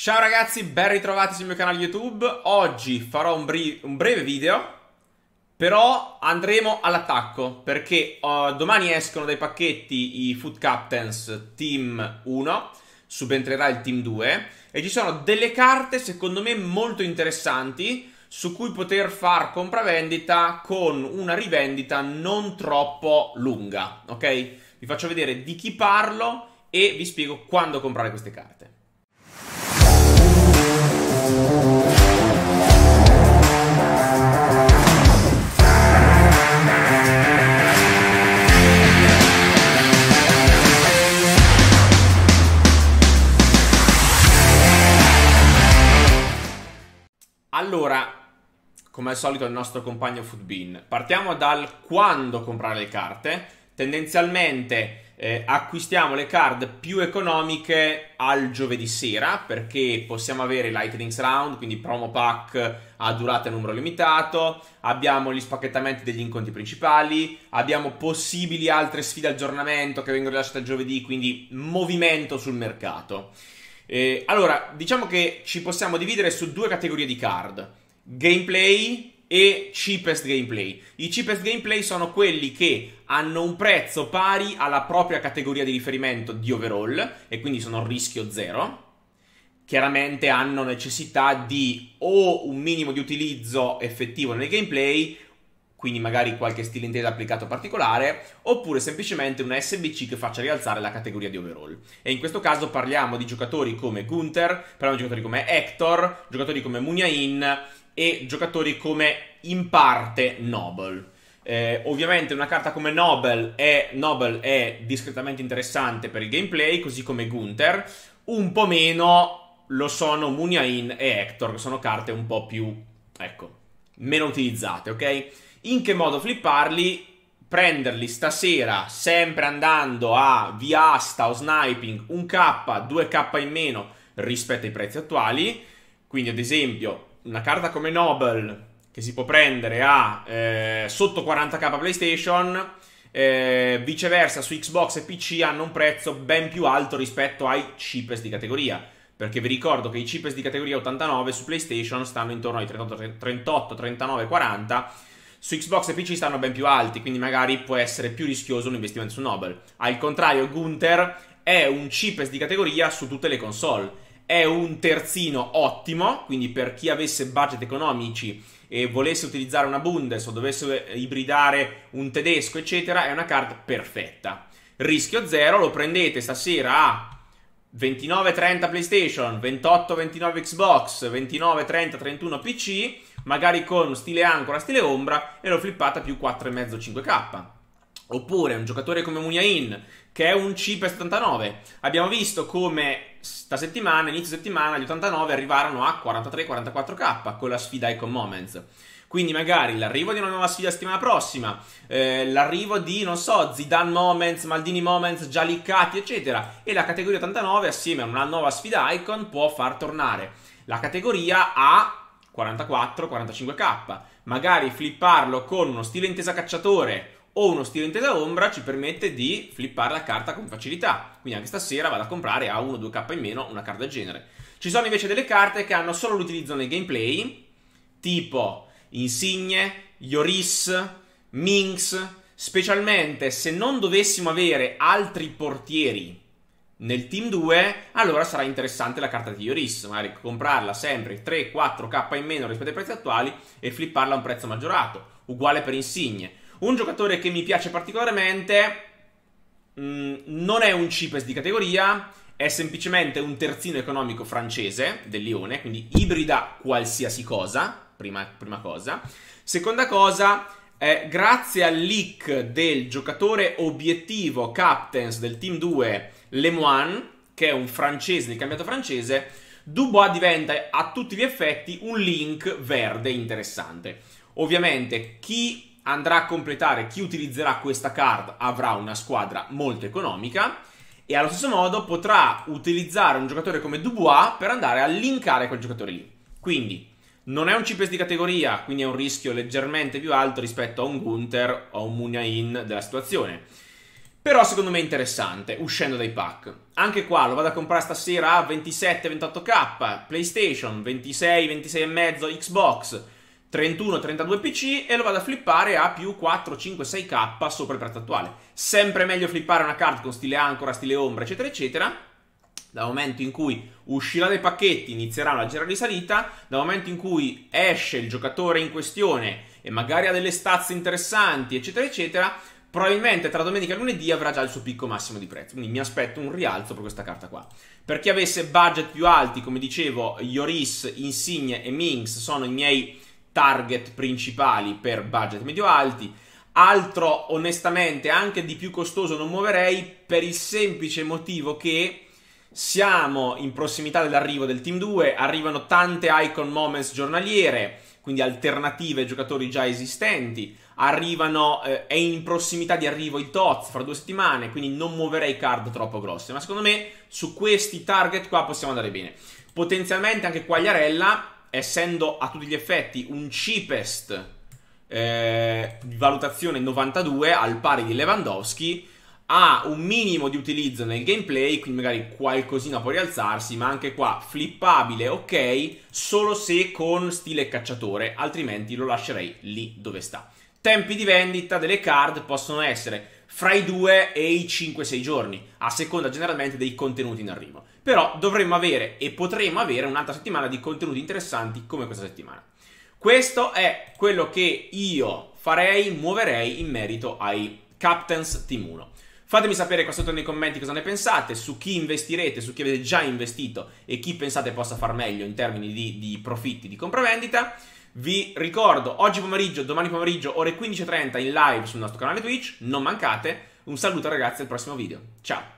Ciao ragazzi, ben ritrovati sul mio canale YouTube. Oggi farò un, bre- un breve video, però andremo all'attacco perché uh, domani escono dai pacchetti i Food Captains Team 1, subentrerà il Team 2 e ci sono delle carte secondo me molto interessanti su cui poter far compravendita con una rivendita non troppo lunga, ok? Vi faccio vedere di chi parlo e vi spiego quando comprare queste carte. Allora, come al solito il nostro compagno Foodbin, partiamo dal quando comprare le carte. Tendenzialmente eh, acquistiamo le card più economiche al giovedì sera perché possiamo avere Lightning's Round, quindi promo pack a durata e numero limitato, abbiamo gli spacchettamenti degli incontri principali, abbiamo possibili altre sfide aggiornamento che vengono rilasciate giovedì, quindi movimento sul mercato. Eh, allora, diciamo che ci possiamo dividere su due categorie di card: gameplay e cheapest gameplay. I cheapest gameplay sono quelli che hanno un prezzo pari alla propria categoria di riferimento di overall e quindi sono rischio zero. Chiaramente hanno necessità di o un minimo di utilizzo effettivo nel gameplay quindi magari qualche stile intesa applicato particolare, oppure semplicemente un SBC che faccia rialzare la categoria di overall. E in questo caso parliamo di giocatori come Gunther, parliamo di giocatori come Hector, giocatori come Muniain e giocatori come in parte Noble. Eh, ovviamente una carta come Noble è, Noble è discretamente interessante per il gameplay, così come Gunther, un po' meno lo sono Muniain e Hector, che sono carte un po' più, ecco, meno utilizzate, ok? in che modo flipparli, prenderli stasera, sempre andando a via asta o sniping, 1K, 2K in meno rispetto ai prezzi attuali. Quindi, ad esempio, una carta come Noble che si può prendere a eh, sotto 40k PlayStation, eh, viceversa su Xbox e PC hanno un prezzo ben più alto rispetto ai cheapest di categoria. Perché vi ricordo che i cheapest di categoria 89 su PlayStation stanno intorno ai 38, 38 39, 40 su Xbox e PC stanno ben più alti, quindi magari può essere più rischioso un investimento su Nobel. Al contrario, Gunther è un cheapest di categoria su tutte le console. È un terzino ottimo, quindi per chi avesse budget economici e volesse utilizzare una Bundes o dovesse ibridare un tedesco, eccetera, è una carta perfetta. Rischio zero, lo prendete stasera a 29-30 PlayStation, 28-29 Xbox, 29-30-31 PC magari con stile ancora, stile ombra, e l'ho flippata più 4,5-5k. Oppure un giocatore come Muniain, che è un C 79. Abbiamo visto come sta settimana, inizio settimana, gli 89 arrivarono a 43-44k con la sfida Icon Moments. Quindi magari l'arrivo di una nuova sfida settimana prossima, eh, l'arrivo di, non so, Zidane Moments, Maldini Moments, Gialicati, eccetera, e la categoria 89 assieme a una nuova sfida Icon può far tornare la categoria a 44-45k. Magari flipparlo con uno stile intesa cacciatore o uno stile intesa ombra ci permette di flippare la carta con facilità. Quindi anche stasera vado a comprare a 1-2k in meno una carta del genere. Ci sono invece delle carte che hanno solo l'utilizzo nel gameplay, tipo Insigne, Ioris, Minx, specialmente se non dovessimo avere altri portieri nel team 2 allora sarà interessante la carta di Ioris, magari comprarla sempre 3-4k in meno rispetto ai prezzi attuali e flipparla a un prezzo maggiorato, uguale per Insigne. Un giocatore che mi piace particolarmente mh, mm, non è un Cipes di categoria, è semplicemente un terzino economico francese del Lione, quindi ibrida qualsiasi cosa, prima, prima cosa. Seconda cosa, eh, grazie al leak del giocatore obiettivo captains del Team 2 Lemoine, che è un francese di cambiato francese, Dubois diventa a tutti gli effetti un link verde interessante. Ovviamente chi andrà a completare, chi utilizzerà questa card avrà una squadra molto economica e allo stesso modo potrà utilizzare un giocatore come Dubois per andare a linkare quel giocatore lì. Quindi non è un chipes di categoria, quindi è un rischio leggermente più alto rispetto a un Gunther o a un Munain della situazione. Però secondo me è interessante, uscendo dai pack. Anche qua lo vado a comprare stasera a 27-28k, PlayStation, 26-26,5 Xbox, 31-32 PC e lo vado a flippare a più 4-5-6k sopra il prezzo attuale. Sempre meglio flippare una card con stile ancora, stile ombra, eccetera, eccetera, dal momento in cui uscirà dai pacchetti inizierà una di salita, dal momento in cui esce il giocatore in questione e magari ha delle stazze interessanti, eccetera, eccetera, probabilmente tra domenica e lunedì avrà già il suo picco massimo di prezzo. Quindi mi aspetto un rialzo per questa carta qua. Per chi avesse budget più alti, come dicevo, Ioris, Insigne e Minx sono i miei target principali per budget medio-alti. Altro, onestamente, anche di più costoso non muoverei per il semplice motivo che siamo in prossimità dell'arrivo del Team 2, arrivano tante icon moments giornaliere, quindi alternative ai giocatori già esistenti, arrivano, eh, è in prossimità di arrivo il TOTS fra due settimane, quindi non muoverei card troppo grosse, ma secondo me su questi target qua possiamo andare bene. Potenzialmente anche Quagliarella, essendo a tutti gli effetti un cheapest eh, valutazione 92 al pari di Lewandowski, ha un minimo di utilizzo nel gameplay, quindi magari qualcosina può rialzarsi, ma anche qua flippabile, ok, solo se con stile cacciatore, altrimenti lo lascerei lì dove sta. Tempi di vendita delle card possono essere fra i 2 e i 5-6 giorni, a seconda generalmente dei contenuti in arrivo. Però dovremmo avere e potremo avere un'altra settimana di contenuti interessanti come questa settimana. Questo è quello che io farei, muoverei in merito ai Captains Team 1. Fatemi sapere qua sotto nei commenti cosa ne pensate, su chi investirete, su chi avete già investito e chi pensate possa far meglio in termini di, di profitti di compravendita. Vi ricordo, oggi pomeriggio, domani pomeriggio, ore 15.30 in live sul nostro canale Twitch, non mancate. Un saluto ragazzi al prossimo video. Ciao!